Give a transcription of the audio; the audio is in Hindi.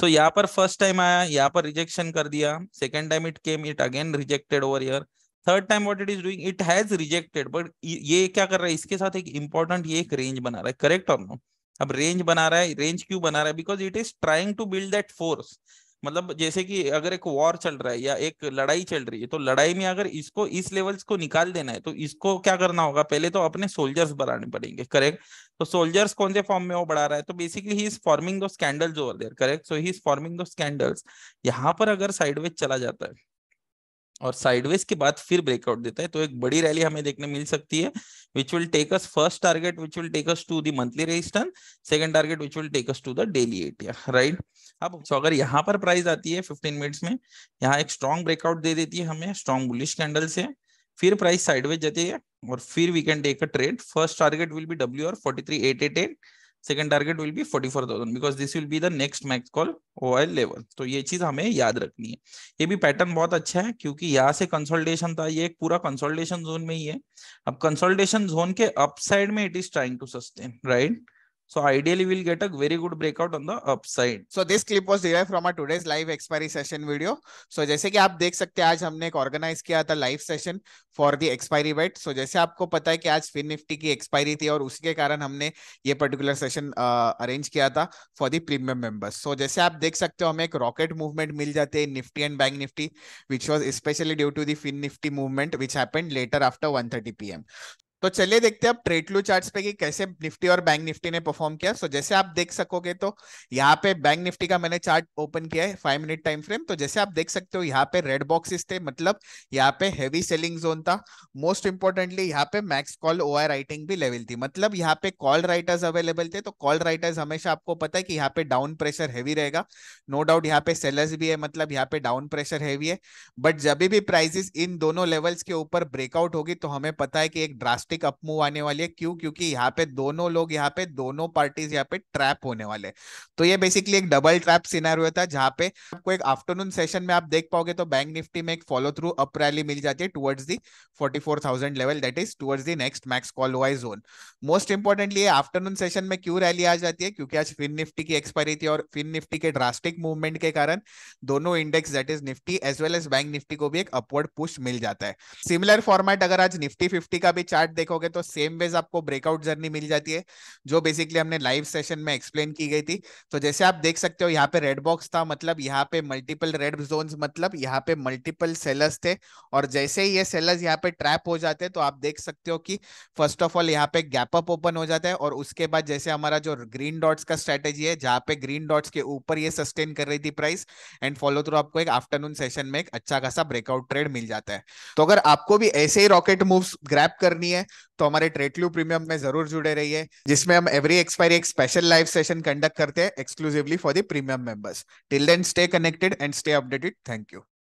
सो यहाँ पर फर्स्ट टाइम आया यहाँ पर रिजेक्शन कर दिया second time it came it again rejected over year third time what it is doing it has rejected but ये क्या कर रहा है इसके साथ एक इंपॉर्टेंट ये एक रेंज बना रहा है करेक्ट और नो अब रेंज बना रहा है रेंज क्यों बना रहा है because it is trying to build that force मतलब जैसे कि अगर एक वॉर चल रहा है या एक लड़ाई चल रही है तो लड़ाई में अगर इसको इस लेवल्स को निकाल देना है तो इसको क्या करना होगा पहले तो अपने सोल्जर्स बढ़ाने पड़ेंगे करेक्ट तो सोल्जर्स कौन से फॉर्म में वो बढ़ा रहा है तो basically he is forming two scandals over there correct so he is forming two scandals यहाँ पर अगर साइडवेज चला जाता है और साइडवेज के बाद फिर ब्रेकआउट देता है तो एक बड़ी रैली हमें देखने मिल सकती है which will take us first target which will take us to the monthly resistance second target which will take us to the daily ATM right अब सो अगर यहाँ पर प्राइस आती है 15 मिनट्स में यहाँ एक स्ट्रॉन्ग ब्रेकआउट दे देती है हमें स्ट्रॉन्ग बुलिश कैंडल से फिर प्राइस साइडवेज जाती है और फिर we can take a trade first target will be W R forty three eight eight eight second target will be forty four thousand because this will be the next max call O level तो ये चीज हमें याद रखनी है ये भी पैटर्न बहुत अच्छा है क्योंकि यहाँ से कंसल्टेशन था ये एक पूरा कंसल्टेशन जोन में ही है अब कंसोलिडेशन जोन के अपसाइड में it is trying to sustain right So ideally, we'll get a very good breakout on the upside. So this clip was derived from our today's live expiry session video. So जैसे कि आप देख सकते हैं आज हमने एक organize किया था live session for the expiry bet. So जैसे आपको पता है कि आज Fin Nifty की एक्सपायरी थी और उसके कारण हमने ये पर्टिकुलर uh, arrange किया था for the premium members. So जैसे आप देख सकते हो हमें एक रॉकेट मूवमेंट मिल जाते हैं Nifty and Bank Nifty which was specially due to the Fin Nifty movement which happened later after one thirty P M तो चलिए देखते हैं अब ट्रेटलू चार्ट्स पे कि कैसे निफ्टी और बैंक निफ्टी ने परफॉर्म किया सो so, जैसे आप देख सकोगे तो यहाँ पे बैंक निफ्टी का मैंने चार्ट ओपन किया है फाइव मिनट टाइम फ्रेम तो जैसे आप देख सकते हो यहाँ पे रेड बॉक्सेस थे मतलब यहाँ पे हेवी सेलिंग जोन था मोस्ट इंपॉर्टेंटली यहाँ पे मैक्स कॉल ओ राइटिंग भी लेवल थी मतलब यहाँ पे कॉल राइटर्स अवेलेबल थे तो कॉल राइटर्स हमेशा आपको पता है कि यहाँ पे डाउन प्रेशर हैवी रहेगा नो डाउट यहाँ पे सेलर्स भी है मतलब यहाँ पे डाउन प्रेशर हैवी है बट जब भी प्राइजेस इन दोनों लेवल्स के ऊपर ब्रेकआउट होगी तो हमें पता है कि एक ड्रास्ट ड्रास्टिक अपमूव आने वाली है क्यों क्योंकि यहाँ पे दोनों लोग यहाँ पे दोनों पार्टीज यहाँ पे ट्रैप होने वाले तो ये बेसिकली एक डबल ट्रैप हुआ था जहाँ पे आपको एक आफ्टरनून सेशन में आप देख पाओगे तो बैंक निफ्टी में एक फॉलो थ्रू अप रैली मिल जाती है towards the forty four thousand level that is towards the next max call OI zone most importantly ये आफ्टरनून सेशन में क्यों रैली आ जाती है क्योंकि आज फिन निफ्टी की एक्सपायरी थी और फिन निफ्टी के ड्रास्टिक मूवमेंट के कारण दोनों index that is Nifty as well as Bank Nifty को भी एक अपवर्ड पुश मिल जाता है सिमिलर फॉर्मेट अगर आज निफ्टी फिफ्टी का भी चार्ट देखोगे तो सेम वेज आपको ब्रेकआउट जर्नी मिल जाती है जो बेसिकली हमने लाइव सेशन में एक्सप्लेन की गई थी तो जैसे आप देख सकते हो यहाँ पे रेड बॉक्स था मतलब यहाँ पे मल्टीपल रेड जोन मतलब यहाँ पे मल्टीपल सेलर्स थे और जैसे ही ये सेलर्स यहाँ पे ट्रैप हो जाते तो आप देख सकते हो कि फर्स्ट ऑफ ऑल यहाँ पे गैप अप ओपन हो जाता है और उसके बाद जैसे हमारा जो ग्रीन डॉट्स का स्ट्रेटेजी है जहाँ पे ग्रीन डॉट्स के ऊपर ये सस्टेन कर रही थी प्राइस एंड फॉलो थ्रू आपको एक आफ्टरनून सेशन में एक अच्छा खासा ब्रेकआउट ट्रेड मिल जाता है तो अगर आपको भी ऐसे ही रॉकेट मूव्स ग्रैप करनी है तो हमारे ट्रेटलू प्रीमियम में जरूर जुड़े रहिए जिसमें हम एवरी एक्सपायरी एक स्पेशल लाइव सेशन कंडक्ट करते हैं exclusively for the premium members till then stay connected and stay updated thank you